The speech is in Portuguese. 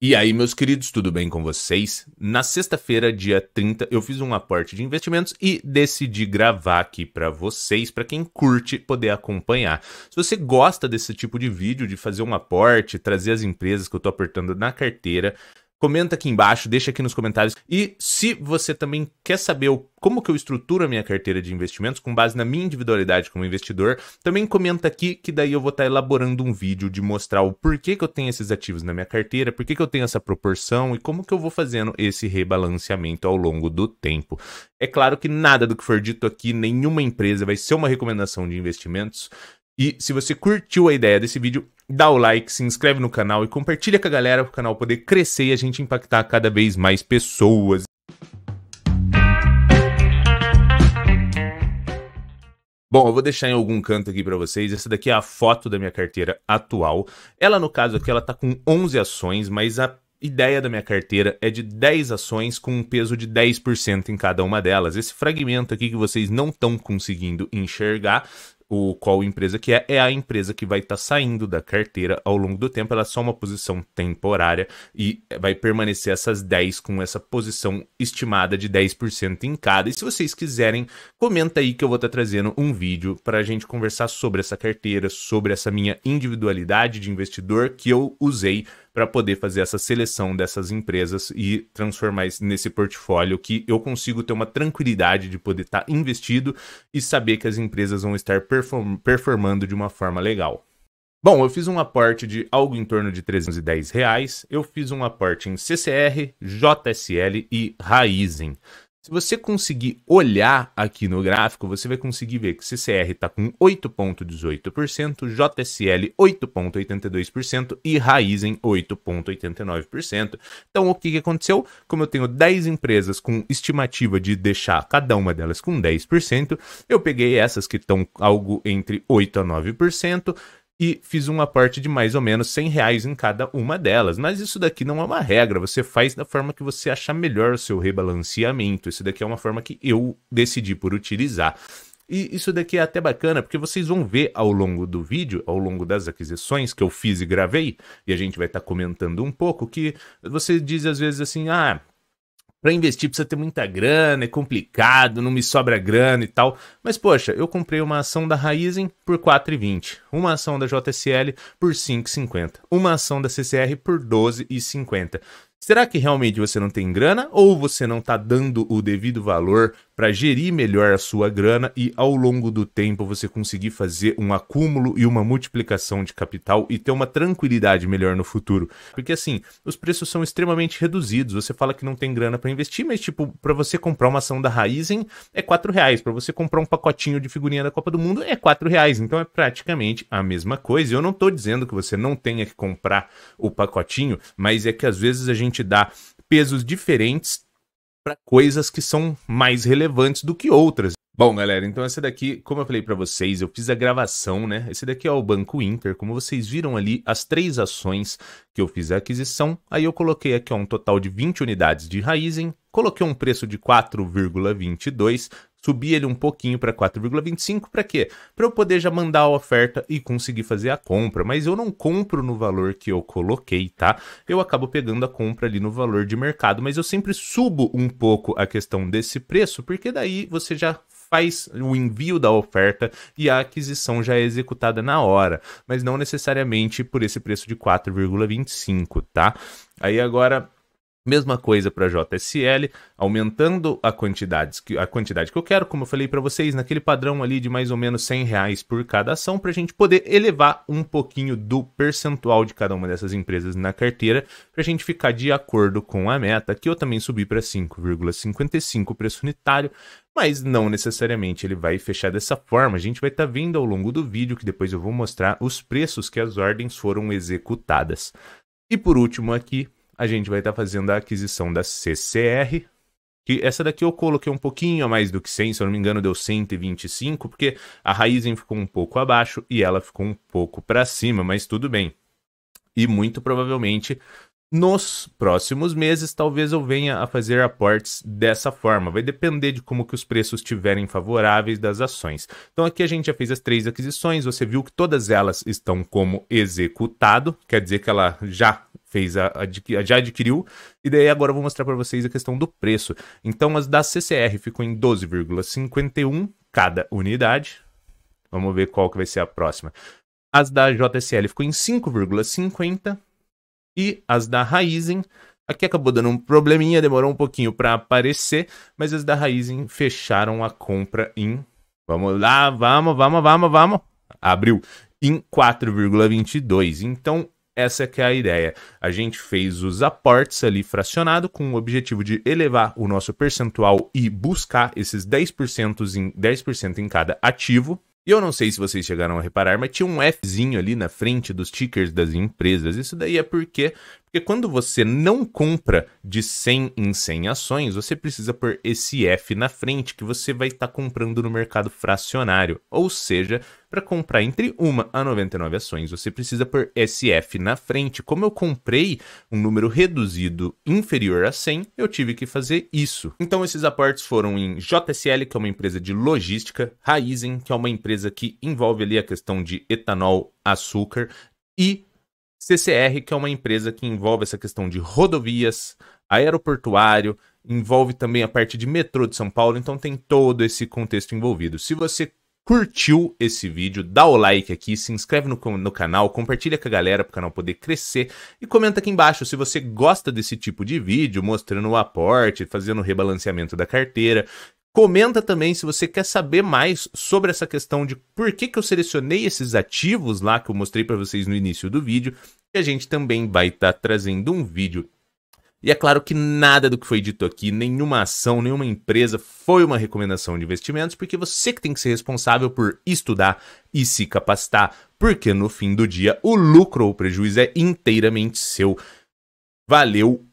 E aí, meus queridos, tudo bem com vocês? Na sexta-feira, dia 30, eu fiz um aporte de investimentos e decidi gravar aqui para vocês, para quem curte poder acompanhar. Se você gosta desse tipo de vídeo, de fazer um aporte, trazer as empresas que eu estou apertando na carteira, Comenta aqui embaixo, deixa aqui nos comentários. E se você também quer saber como que eu estruturo a minha carteira de investimentos com base na minha individualidade como investidor, também comenta aqui que daí eu vou estar tá elaborando um vídeo de mostrar o porquê que eu tenho esses ativos na minha carteira, porquê que eu tenho essa proporção e como que eu vou fazendo esse rebalanceamento ao longo do tempo. É claro que nada do que for dito aqui, nenhuma empresa vai ser uma recomendação de investimentos. E se você curtiu a ideia desse vídeo, dá o like, se inscreve no canal e compartilha com a galera para o canal poder crescer e a gente impactar cada vez mais pessoas. Bom, eu vou deixar em algum canto aqui para vocês. Essa daqui é a foto da minha carteira atual. Ela, no caso aqui, ela tá com 11 ações, mas a ideia da minha carteira é de 10 ações com um peso de 10% em cada uma delas. Esse fragmento aqui que vocês não estão conseguindo enxergar o qual empresa que é, é a empresa que vai estar tá saindo da carteira ao longo do tempo. Ela é só uma posição temporária e vai permanecer essas 10 com essa posição estimada de 10% em cada. E se vocês quiserem, comenta aí que eu vou estar tá trazendo um vídeo para a gente conversar sobre essa carteira, sobre essa minha individualidade de investidor que eu usei para poder fazer essa seleção dessas empresas e transformar nesse portfólio que eu consigo ter uma tranquilidade de poder estar tá investido e saber que as empresas vão estar perform performando de uma forma legal. Bom, eu fiz um aporte de algo em torno de 310 reais. Eu fiz um aporte em CCR, JSL e Raizen. Se você conseguir olhar aqui no gráfico, você vai conseguir ver que CCR está com 8,18%, JSL 8,82% e Raizen 8,89%. Então, o que, que aconteceu? Como eu tenho 10 empresas com estimativa de deixar cada uma delas com 10%, eu peguei essas que estão algo entre 8% a 9%, e fiz um aporte de mais ou menos 100 reais em cada uma delas. Mas isso daqui não é uma regra, você faz da forma que você achar melhor o seu rebalanceamento. Isso daqui é uma forma que eu decidi por utilizar. E isso daqui é até bacana, porque vocês vão ver ao longo do vídeo, ao longo das aquisições que eu fiz e gravei, e a gente vai estar tá comentando um pouco, que você diz às vezes assim, ah, para investir precisa ter muita grana, é complicado, não me sobra grana e tal. Mas poxa, eu comprei uma ação da Raizen por 4,20, uma ação da JSL por 5,50, uma ação da CCR por 12,50. Será que realmente você não tem grana ou você não está dando o devido valor para gerir melhor a sua grana e ao longo do tempo você conseguir fazer um acúmulo e uma multiplicação de capital e ter uma tranquilidade melhor no futuro? Porque assim, os preços são extremamente reduzidos. Você fala que não tem grana para investir, mas tipo, para você comprar uma ação da Raizen é quatro reais, para você comprar um pacotinho de figurinha da Copa do Mundo é quatro reais. Então é praticamente a mesma coisa. Eu não estou dizendo que você não tenha que comprar o pacotinho, mas é que às vezes a gente gente dá pesos diferentes para coisas que são mais relevantes do que outras. Bom, galera, então essa daqui, como eu falei para vocês, eu fiz a gravação, né? Esse daqui é o Banco Inter, como vocês viram ali, as três ações que eu fiz a aquisição, aí eu coloquei aqui ó, um total de 20 unidades de Raizen, coloquei um preço de 4,22 subir ele um pouquinho para 4,25 para quê? Para eu poder já mandar a oferta e conseguir fazer a compra, mas eu não compro no valor que eu coloquei, tá? Eu acabo pegando a compra ali no valor de mercado, mas eu sempre subo um pouco a questão desse preço, porque daí você já faz o envio da oferta e a aquisição já é executada na hora, mas não necessariamente por esse preço de 4,25, tá? Aí agora Mesma coisa para JSL, aumentando a quantidade, a quantidade que eu quero, como eu falei para vocês, naquele padrão ali de mais ou menos 100 reais por cada ação, para a gente poder elevar um pouquinho do percentual de cada uma dessas empresas na carteira, para a gente ficar de acordo com a meta, que eu também subi para 5,55 preço unitário, mas não necessariamente ele vai fechar dessa forma. A gente vai estar tá vendo ao longo do vídeo, que depois eu vou mostrar os preços que as ordens foram executadas. E por último aqui, a gente vai estar tá fazendo a aquisição da CCR. Que essa daqui eu coloquei um pouquinho a mais do que 100, se eu não me engano deu 125, porque a raiz ficou um pouco abaixo e ela ficou um pouco para cima, mas tudo bem. E muito provavelmente nos próximos meses, talvez eu venha a fazer aportes dessa forma. Vai depender de como que os preços estiverem favoráveis das ações. Então aqui a gente já fez as três aquisições, você viu que todas elas estão como executado, quer dizer que ela já fez a, já adquiriu. E daí agora eu vou mostrar para vocês a questão do preço. Então as da CCR ficou em 12,51 cada unidade. Vamos ver qual que vai ser a próxima. As da JSL ficou em 5,50 e as da Raizen Aqui acabou dando um probleminha, demorou um pouquinho para aparecer, mas as da Raizen fecharam a compra em. Vamos lá, vamos, vamos, vamos, vamos. Abriu em 4,22. Então, essa que é a ideia. A gente fez os aportes ali fracionado com o objetivo de elevar o nosso percentual e buscar esses 10% em, 10% em cada ativo, e eu não sei se vocês chegaram a reparar, mas tinha um Fzinho ali na frente dos tickers das empresas. Isso daí é porque porque quando você não compra de 100 em 100 ações, você precisa pôr esse F na frente que você vai estar tá comprando no mercado fracionário. Ou seja, para comprar entre 1 a 99 ações, você precisa pôr SF na frente. Como eu comprei um número reduzido inferior a 100, eu tive que fazer isso. Então esses aportes foram em JSL, que é uma empresa de logística, Raizen, que é uma empresa que envolve ali a questão de etanol, açúcar, e CCR, que é uma empresa que envolve essa questão de rodovias, aeroportuário, envolve também a parte de metrô de São Paulo, então tem todo esse contexto envolvido. Se você curtiu esse vídeo, dá o like aqui, se inscreve no, no canal, compartilha com a galera para o canal poder crescer e comenta aqui embaixo se você gosta desse tipo de vídeo, mostrando o aporte, fazendo o rebalanceamento da carteira, Comenta também se você quer saber mais sobre essa questão de por que, que eu selecionei esses ativos lá que eu mostrei para vocês no início do vídeo. E a gente também vai estar tá trazendo um vídeo e é claro que nada do que foi dito aqui, nenhuma ação, nenhuma empresa foi uma recomendação de investimentos, porque você que tem que ser responsável por estudar e se capacitar, porque no fim do dia o lucro ou o prejuízo é inteiramente seu. Valeu,